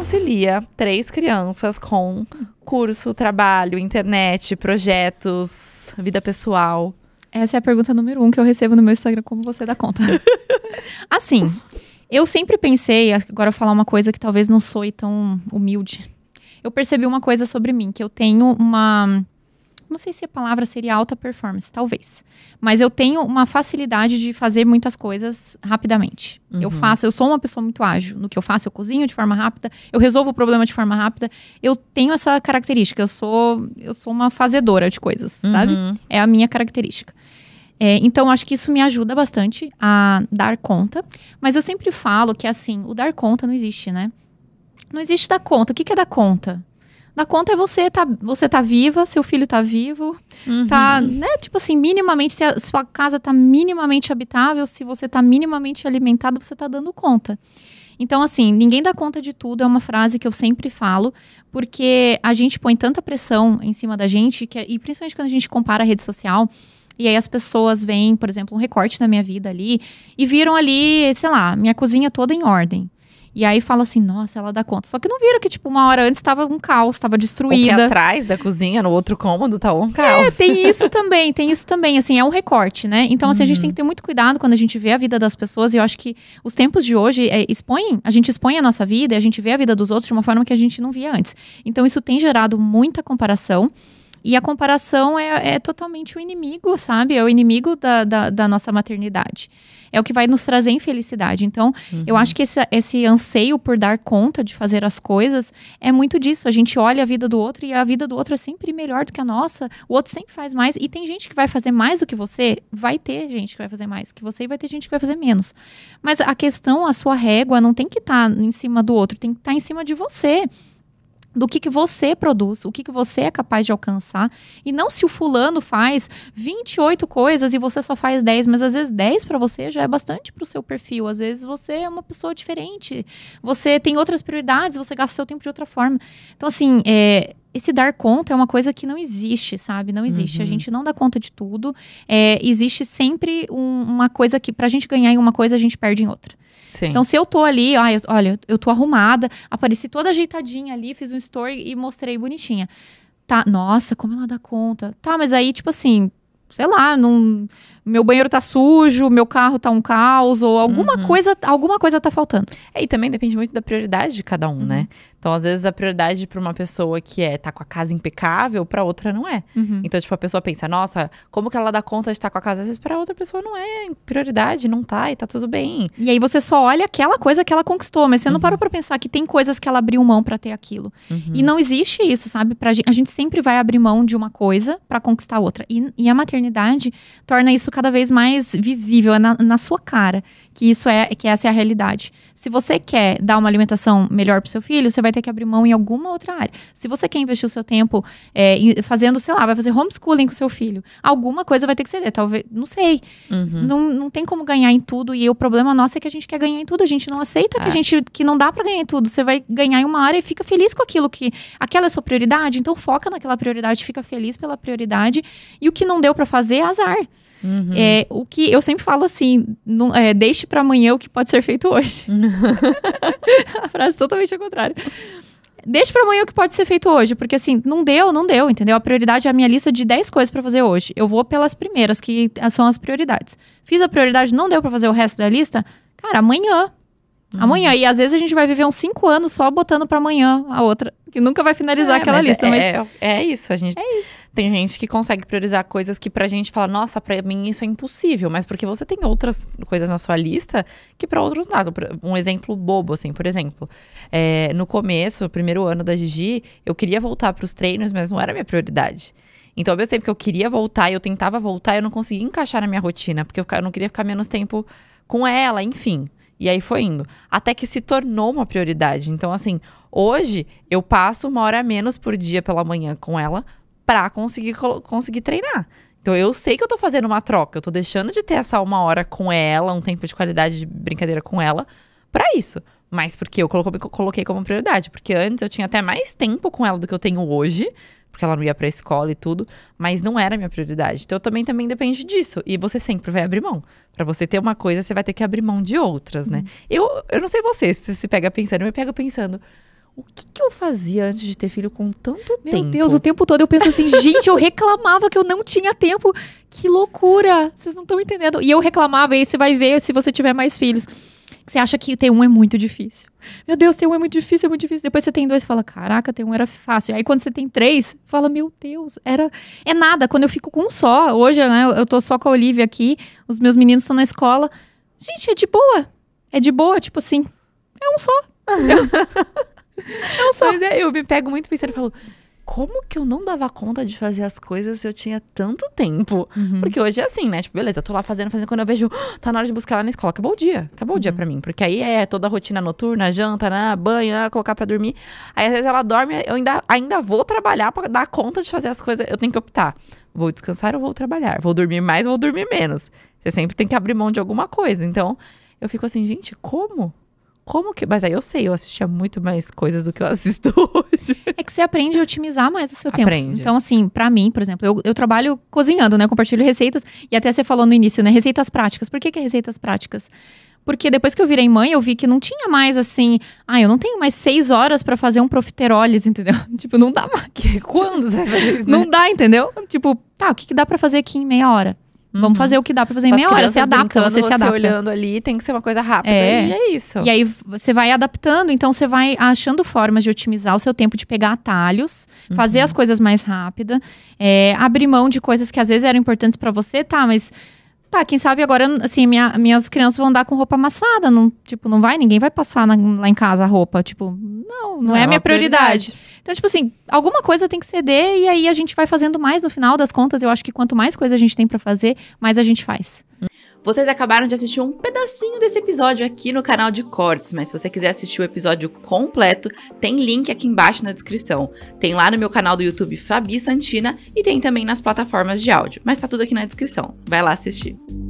concilia três crianças com curso, trabalho, internet, projetos, vida pessoal? Essa é a pergunta número um que eu recebo no meu Instagram, como você dá conta. assim, eu sempre pensei, agora eu falar uma coisa que talvez não sou tão humilde. Eu percebi uma coisa sobre mim, que eu tenho uma não sei se a palavra seria alta performance, talvez. Mas eu tenho uma facilidade de fazer muitas coisas rapidamente. Uhum. Eu faço, eu sou uma pessoa muito ágil no que eu faço, eu cozinho de forma rápida, eu resolvo o problema de forma rápida. Eu tenho essa característica, eu sou, eu sou uma fazedora de coisas, uhum. sabe? É a minha característica. É, então, acho que isso me ajuda bastante a dar conta. Mas eu sempre falo que, assim, o dar conta não existe, né? Não existe dar conta. O que, que é dar conta? Na conta é você tá, você tá viva, seu filho tá vivo, uhum. tá, né, tipo assim, minimamente, se a sua casa tá minimamente habitável, se você tá minimamente alimentado, você tá dando conta. Então, assim, ninguém dá conta de tudo é uma frase que eu sempre falo, porque a gente põe tanta pressão em cima da gente, que, é, e principalmente quando a gente compara a rede social, e aí as pessoas veem, por exemplo, um recorte da minha vida ali e viram ali, sei lá, minha cozinha toda em ordem. E aí fala assim, nossa, ela dá conta. Só que não viram que, tipo, uma hora antes estava um caos, estava destruída. O que atrás da cozinha, no outro cômodo, tá um é, caos. É, tem isso também, tem isso também. Assim, é um recorte, né? Então, assim, a gente uhum. tem que ter muito cuidado quando a gente vê a vida das pessoas. E eu acho que os tempos de hoje é, expõem, a gente expõe a nossa vida e a gente vê a vida dos outros de uma forma que a gente não via antes. Então, isso tem gerado muita comparação. E a comparação é, é totalmente o inimigo, sabe? É o inimigo da, da, da, nossa maternidade. É o que vai nos trazer infelicidade. Então, uhum. eu acho que esse, esse anseio por dar conta de fazer as coisas é muito disso. A gente olha a vida do outro e a vida do outro é sempre melhor do que a nossa. O outro sempre faz mais. E tem gente que vai fazer mais do que você. Vai ter gente que vai fazer mais que você e vai ter gente que vai fazer menos. Mas a questão, a sua régua, não tem que estar tá em cima do outro, tem que estar tá em cima de você do que, que você produz, o que, que você é capaz de alcançar. E não se o fulano faz 28 coisas e você só faz 10, mas às vezes 10 para você já é bastante para o seu perfil. Às vezes você é uma pessoa diferente, você tem outras prioridades, você gasta seu tempo de outra forma. Então, assim, é, esse dar conta é uma coisa que não existe, sabe? Não existe. Uhum. A gente não dá conta de tudo. É, existe sempre um, uma coisa que, pra gente ganhar em uma coisa, a gente perde em outra. Sim. Então, se eu tô ali, eu, olha, eu tô arrumada, apareci toda ajeitadinha ali, fiz um story e mostrei bonitinha. Tá, nossa, como ela dá conta. Tá, mas aí, tipo assim, sei lá, não, meu banheiro tá sujo, meu carro tá um caos, ou alguma uhum. coisa, alguma coisa tá faltando. É, e também depende muito da prioridade de cada um, né? uhum. né? Então, às vezes, a prioridade para uma pessoa que é tá com a casa impecável, para outra não é. Uhum. Então, tipo, a pessoa pensa, nossa, como que ela dá conta de estar tá com a casa? Às vezes, pra outra pessoa não é prioridade, não tá, e tá tudo bem. E aí você só olha aquela coisa que ela conquistou, mas você não uhum. para pra pensar que tem coisas que ela abriu mão para ter aquilo. Uhum. E não existe isso, sabe? Pra, a gente sempre vai abrir mão de uma coisa para conquistar outra. E, e a é maternidade maternidade torna isso cada vez mais visível, é na, na sua cara que isso é que essa é a realidade. Se você quer dar uma alimentação melhor para seu filho, você vai ter que abrir mão em alguma outra área. Se você quer investir o seu tempo é, fazendo, sei lá, vai fazer homeschooling com seu filho, alguma coisa vai ter que ceder, talvez, não sei. Uhum. Não, não tem como ganhar em tudo e o problema nosso é que a gente quer ganhar em tudo, a gente não aceita é. que a gente que não dá para ganhar em tudo. Você vai ganhar em uma área e fica feliz com aquilo que aquela é sua prioridade, então foca naquela prioridade, fica feliz pela prioridade e o que não deu para fazer, azar. Uhum. É, o que eu sempre falo assim, não, é, deixe para amanhã o que pode ser feito hoje. a frase totalmente ao contrário. Deixe para amanhã o que pode ser feito hoje, porque assim, não deu, não deu, entendeu? A prioridade é a minha lista de 10 coisas para fazer hoje. Eu vou pelas primeiras, que são as prioridades. Fiz a prioridade, não deu para fazer o resto da lista? Cara, amanhã. Uhum. Amanhã. E às vezes a gente vai viver uns 5 anos só botando para amanhã a outra, que nunca vai finalizar é, aquela mas é, lista. É, mas é, é, isso. A gente é isso. tem gente que consegue priorizar coisas que pra gente fala, nossa, pra mim isso é impossível, mas porque você tem outras coisas na sua lista que pra outros nada. Um exemplo bobo, assim, por exemplo, é, no começo, primeiro ano da Gigi, eu queria voltar pros treinos, mas não era minha prioridade. Então, ao mesmo tempo que eu queria voltar, eu tentava voltar, eu não conseguia encaixar na minha rotina, porque eu não queria ficar menos tempo com ela, enfim. E aí foi indo. Até que se tornou uma prioridade. Então, assim, hoje eu passo uma hora a menos por dia pela manhã com ela para conseguir, conseguir treinar. Então eu sei que eu tô fazendo uma troca, eu tô deixando de ter essa uma hora com ela, um tempo de qualidade de brincadeira com ela, para isso. Mas porque eu coloquei como prioridade. Porque antes eu tinha até mais tempo com ela do que eu tenho hoje porque ela não ia pra escola e tudo, mas não era a minha prioridade. Então também também depende disso. E você sempre vai abrir mão. Para você ter uma coisa, você vai ter que abrir mão de outras, né? Uhum. Eu, eu não sei você, se você se pega pensando, eu me pego pensando o que, que, eu fazia antes de ter filho com tanto Meu tempo? Meu Deus, o tempo todo eu penso assim, gente, eu reclamava que eu não tinha tempo. Que loucura! Vocês não estão entendendo. E eu reclamava, e aí você vai ver se você tiver mais filhos que você acha que ter um é muito difícil. Meu Deus, ter um é muito difícil, é muito difícil. Depois você tem dois, fala, caraca, ter um era fácil. Aí quando você tem três, fala, meu Deus, era é nada. Quando eu fico com um só, hoje né, eu tô só com a Olivia aqui, os meus meninos estão na escola. Gente, é de boa. É de boa, tipo assim, é um só. é um só. Mas é, eu me pego muito pensando e falo, como que eu não dava conta de fazer as coisas se eu tinha tanto tempo? Uhum. Porque hoje é assim, né? Tipo, beleza, eu tô lá fazendo, fazendo. Quando eu vejo, ah, tá na hora de buscar lá na escola. Acabou o dia. Acabou uhum. o dia uhum. pra mim. Porque aí é toda a rotina noturna, janta, né? banho, né, colocar pra dormir. Aí às vezes ela dorme, eu ainda, ainda vou trabalhar pra dar conta de fazer as coisas. Eu tenho que optar. Vou descansar ou vou trabalhar? Vou dormir mais ou vou dormir menos? Você sempre tem que abrir mão de alguma coisa. Então, eu fico assim, gente, como? Como que. Mas aí eu sei, eu assistia muito mais coisas do que eu assisto hoje. É que você aprende a otimizar mais o seu tempo. Então, assim, para mim, por exemplo, eu, eu trabalho cozinhando, né? compartilho receitas. E até você falou no início, né? Receitas práticas. Por que, que é receitas práticas? Porque depois que eu virei mãe, eu vi que não tinha mais assim. Ah, eu não tenho mais seis horas para fazer um profiteroles, entendeu? tipo, não dá mais. Quando você vai fazer isso? Né? Não dá, entendeu? Tipo, tá, o que, que dá para fazer aqui em meia hora? Uhum. Vamos fazer o que dá pra fazer em meia hora. Você adapta, você, você se adapta. olhando ali, tem que ser uma coisa rápida. É. E é isso. E aí você vai adaptando, então você vai achando formas de otimizar o seu tempo de pegar atalhos, uhum. fazer as coisas mais rápida, é, abrir mão de coisas que às vezes eram importantes para você, tá, mas Tá, quem sabe agora, assim, minha, minhas crianças vão andar com roupa amassada. Não, tipo, não vai, ninguém vai passar na, lá em casa a roupa. Tipo, não, não, não é a é minha prioridade. prioridade. Então, tipo assim, alguma coisa tem que ceder e aí a gente vai fazendo mais no final das contas. Eu acho que quanto mais coisa a gente tem para fazer, mais a gente faz. Hum. Vocês acabaram de assistir um pedacinho desse episódio aqui no canal de cortes, mas se você quiser assistir o episódio completo, tem link aqui embaixo na descrição. Tem lá no meu canal do YouTube Fabi Santina e tem também nas plataformas de áudio, mas tá tudo aqui na descrição. Vai lá assistir.